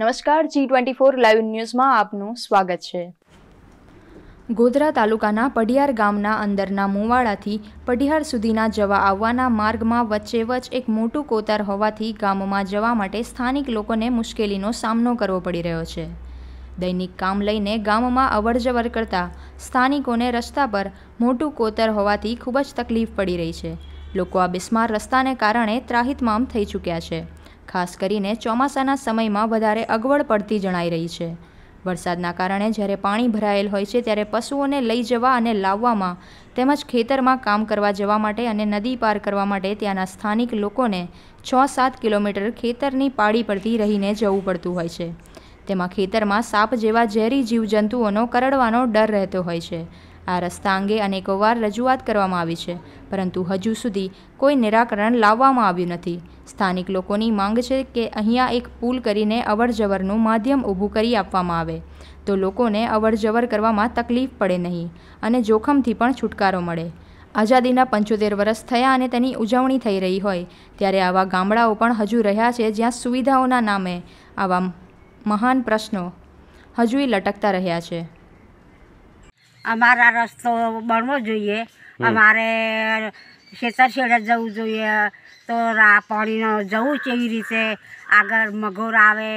નમસ્કાર G twenty four live ન્યૂઝમાં આપનું સ્વાગત છે ગોધરા તાલુકાના પઢિયાર ગામના અંદરના મુવાડાથી પઢિયાર સુધીના જવા આવવાના માર્ગમાં વચ્ચે વચ્ચે એક મોટું કોતર હોવાથી ગામમાં જવા માટે સ્થાનિક લોકોને મુશ્કેલીનો સામનો કરવો પડી રહ્યો છે દૈનિક કામ લઈને ગામમાં અવરજવર કરતા સ્થાનિકોને રસ્તા પર મોટું કોતર હોવાથી ખૂબ જ તકલીફ પડી રહી છે લોકો આ બિસ્માર રસ્તાને કારણે ત્રાહિતમામ થઈ ચૂક્યા છે ખાસ કરીને ચોમાસાના સમયમાં વધારે અગવડ પડતી જણાઈ રહી છે વરસાદના કારણે જ્યારે પાણી ભરાયેલ હોય છે ત્યારે પશુઓને લઈ જવા અને લાવવામાં તેમજ ખેતરમાં કામ કરવા જવા માટે અને નદી પાર કરવા માટે ત્યાંના સ્થાનિક લોકોને છ સાત કિલોમીટર ખેતરની પાળી પડતી રહીને જવું પડતું હોય છે તેમાં ખેતરમાં સાપ જેવા ઝેરી જીવજંતુઓનો કરડવાનો ડર રહેતો હોય છે આ રસ્તા અંગે અનેકોવાર રજૂઆત કરવામાં આવી છે પરંતુ હજુ સુધી કોઈ નિરાકરણ લાવવામાં આવ્યું નથી સ્થાનિક લોકોની માંગ છે કે અહીંયા એક પુલ કરીને અવરજવરનું માધ્યમ ઊભું કરી આપવામાં આવે તો લોકોને અવરજવર કરવામાં તકલીફ પડે નહીં અને જોખમથી પણ છુટકારો મળે આઝાદીના પંચોતેર વર્ષ થયા અને તેની ઉજવણી થઈ રહી હોય ત્યારે આવા ગામડાઓ પણ હજુ રહ્યા છે જ્યાં સુવિધાઓના નામે આવા મહાન પ્રશ્નો હજુય લટકતા રહ્યા છે અમારા રસ્તો બનવો જોઈએ અમારે છેતરછેડા જવું જોઈએ તો રા પાણીનો જવું કેવી રીતે આગળ મગોર આવે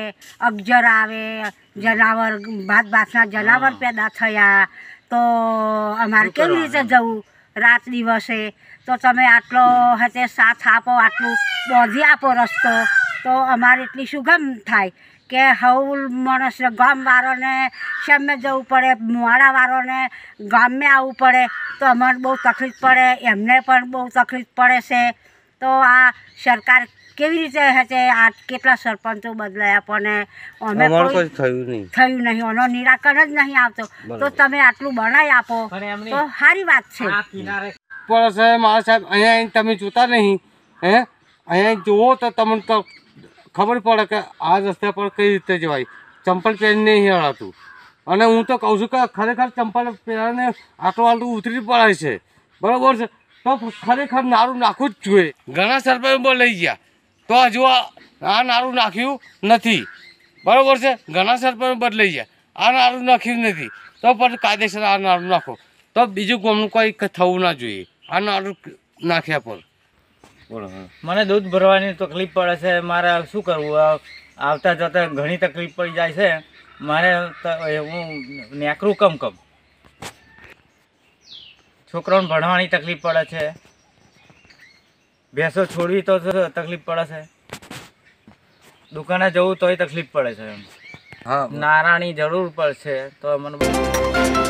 અગજર આવે જનાવર ભાત ભાતના જનાવર પેદા થયા તો અમારે કેવી રીતે જવું રાત દિવસે તો તમે આટલો હતે સાથ આપો આટલું બોધી આપો રસ્તો તો અમારે એટલી સુગમ થાય કે હવ માણસ ગામવાળોને સામે જવું પડે મુવાડાવાળોને ગામે આવવું પડે તો અમારે બહુ તકલીફ પડે એમને પણ બહુ તકલીફ પડે છે તો આ સરકાર કેવી રીતે હશે આ કેટલા સરપંચો બદલાયા પણ અમે થયું નહીં એનો નિરાકરણ જ નહીં આવતો તો તમે આટલું બનાવી આપો તો સારી વાત છે પણ સાહેબ મારા સાહેબ અહીંયા તમે જોતા નહીં હે અહીંયા જુઓ તો તમને ખબર પડે કે આ રસ્તા પર કઈ રીતે જવાય ચંપલ પહેરીને નહીં હળાતું અને હું તો કહું છું કે ખરેખર ચંપલ પહેરાને આટલું આટલું ઉતરી પડાય છે બરાબર છે તો ખરેખર નારું નાખવું જ જોઈએ ઘણા સરપંચો લઈ ગયા તો હજુ આ નારું નાખ્યું નથી બરાબર છે ઘણા સરપંચો બદલાઈ ગયા આ નાળું નાખ્યું નથી તો પણ કાયદેસર આ નાળું નાખો તો બીજું કોમનું કંઈક થવું ના જોઈએ આ નારું નાખ્યા પણ મને દૂધ ભરવાની તકલીફ પડે છે મારે શું કરવું આવતા જતા ઘણી તકલીફ પડી જાય છે મારે હું નેકરું કમ કમ છોકરાઓને ભણવાની તકલીફ પડે છે ભેંસો છોડવી તો તકલીફ પડે છે દુકાને જવું તોય તકલીફ પડે છે એમ નારાની જરૂર પડશે તો મને